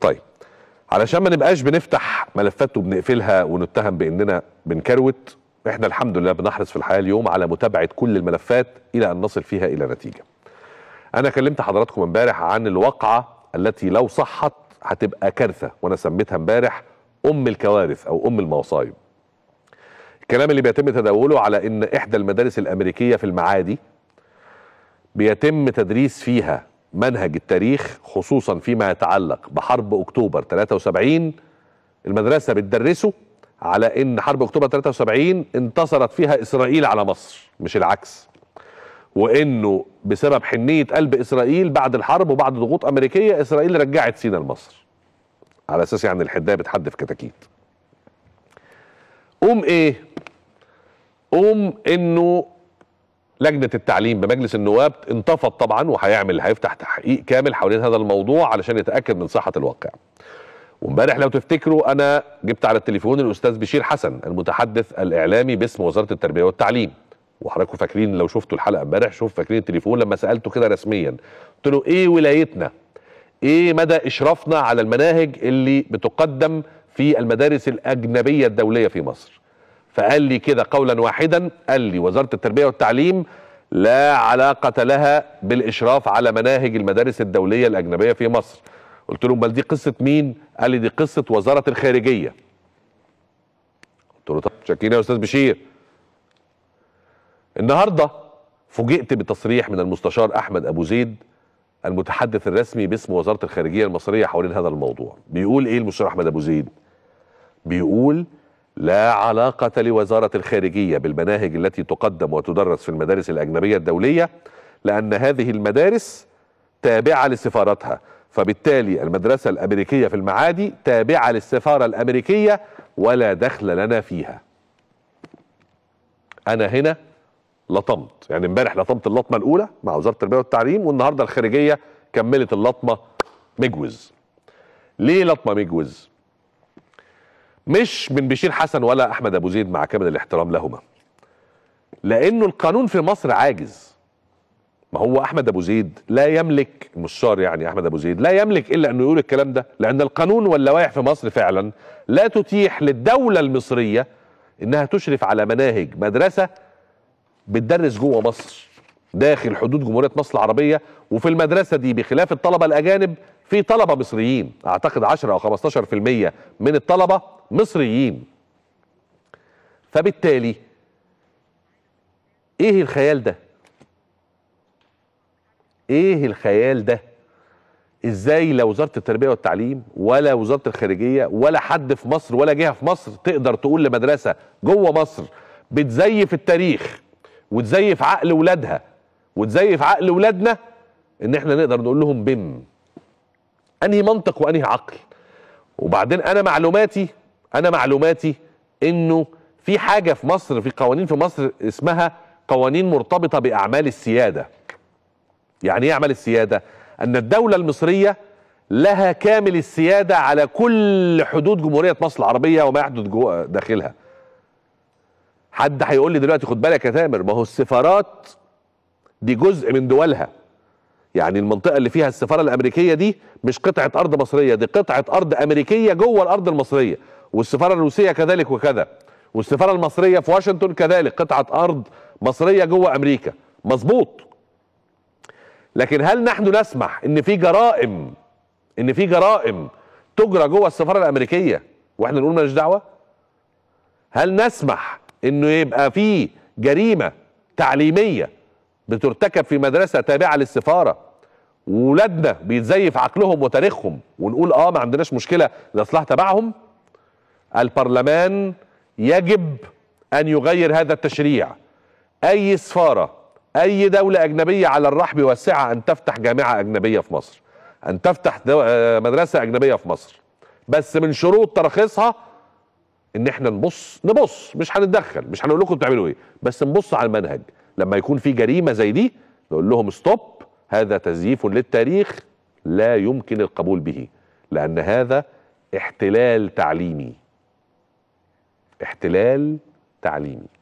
طيب علشان ما نبقاش بنفتح ملفات وبنقفلها ونتهم باننا بنكروت احنا الحمد لله بنحرص في الحياه اليوم على متابعه كل الملفات الى ان نصل فيها الى نتيجه. انا كلمت حضراتكم امبارح عن الواقعه التي لو صحت هتبقى كارثه وانا سميتها امبارح ام الكوارث او ام المصايب. الكلام اللي بيتم تداوله على ان احدى المدارس الامريكيه في المعادي بيتم تدريس فيها منهج التاريخ خصوصا فيما يتعلق بحرب اكتوبر 73 المدرسه بتدرسه على ان حرب اكتوبر 73 انتصرت فيها اسرائيل على مصر مش العكس وانه بسبب حنيه قلب اسرائيل بعد الحرب وبعد ضغوط امريكيه اسرائيل رجعت سينا لمصر على اساس يعني الحدايه بتحدف كتاكيت قوم ايه قوم انه لجنه التعليم بمجلس النواب انتفض طبعا وهيعمل هيفتح تحقيق كامل حوالين هذا الموضوع علشان يتاكد من صحه الواقع. وامبارح لو تفتكروا انا جبت على التليفون الاستاذ بشير حسن المتحدث الاعلامي باسم وزاره التربيه والتعليم وحضراتكم فاكرين لو شفتوا الحلقه امبارح شوف فاكرين التليفون لما سالته كده رسميا قلت له ايه ولايتنا؟ ايه مدى اشرافنا على المناهج اللي بتقدم في المدارس الاجنبيه الدوليه في مصر؟ فقال لي كده قولا واحدا قال لي وزارة التربية والتعليم لا علاقة لها بالإشراف على مناهج المدارس الدولية الأجنبية في مصر قلت له بل دي قصة مين قال لي دي قصة وزارة الخارجية قلت له طب شاكرين يا أستاذ بشير النهاردة فوجئت بتصريح من المستشار أحمد أبو زيد المتحدث الرسمي باسم وزارة الخارجية المصرية حوالين هذا الموضوع بيقول إيه المستشار أحمد أبو زيد بيقول لا علاقة لوزارة الخارجية بالمناهج التي تقدم وتدرس في المدارس الأجنبية الدولية لأن هذه المدارس تابعة لسفارتها فبالتالي المدرسة الأمريكية في المعادي تابعة للسفارة الأمريكية ولا دخل لنا فيها أنا هنا لطمت يعني امبارح لطمت اللطمة الأولى مع وزارة التربية والتعليم والنهاردة الخارجية كملت اللطمة مجوز ليه لطمة مجوز مش من بشير حسن ولا احمد ابو زيد مع كامل الاحترام لهما لانه القانون في مصر عاجز ما هو احمد ابو زيد لا يملك مشار يعني احمد ابو زيد لا يملك الا انه يقول الكلام ده لان القانون واللوائح في مصر فعلا لا تتيح للدوله المصريه انها تشرف على مناهج مدرسه بتدرس جوه مصر داخل حدود جمهوريه مصر العربيه وفي المدرسه دي بخلاف الطلبه الاجانب في طلبه مصريين اعتقد 10 او 15% من الطلبه مصريين فبالتالي ايه الخيال ده ايه الخيال ده ازاي لا وزاره التربيه والتعليم ولا وزاره الخارجيه ولا حد في مصر ولا جهه في مصر تقدر تقول لمدرسه جوه مصر بتزيف التاريخ وتزيف عقل ولادها وتزيف عقل ولادنا ان احنا نقدر نقول لهم بم انهي منطق وانهي عقل وبعدين انا معلوماتي انا معلوماتي انه في حاجه في مصر في قوانين في مصر اسمها قوانين مرتبطه باعمال السياده يعني ايه اعمال السياده ان الدوله المصريه لها كامل السياده على كل حدود جمهوريه مصر العربيه وما يحدث داخلها حد هيقول لي دلوقتي خد بالك يا تامر ما هو السفارات دي جزء من دولها يعني المنطقة اللي فيها السفارة الأمريكية دي مش قطعة أرض مصرية دي قطعة أرض أمريكية جوه الأرض المصرية والسفارة الروسية كذلك وكذا والسفارة المصرية في واشنطن كذلك قطعة أرض مصرية جوه أمريكا مظبوط لكن هل نحن نسمح إن في جرائم إن في جرائم تجرى جوه السفارة الأمريكية وإحنا نقول مالناش دعوة هل نسمح إنه يبقى في جريمة تعليمية بترتكب في مدرسه تابعه للسفاره وولادنا بيتزيف عقلهم وتاريخهم ونقول اه ما عندناش مشكله الاصلاح تبعهم البرلمان يجب ان يغير هذا التشريع اي سفاره اي دوله اجنبيه على الرحب واسعة ان تفتح جامعه اجنبيه في مصر ان تفتح آه، مدرسه اجنبيه في مصر بس من شروط تراخيصها ان احنا نبص نبص مش هنتدخل مش هنقول لكم بتعملوا ايه بس نبص على المنهج لما يكون في جريمه زي دي نقول لهم ستوب هذا تزييف للتاريخ لا يمكن القبول به لان هذا احتلال تعليمي احتلال تعليمي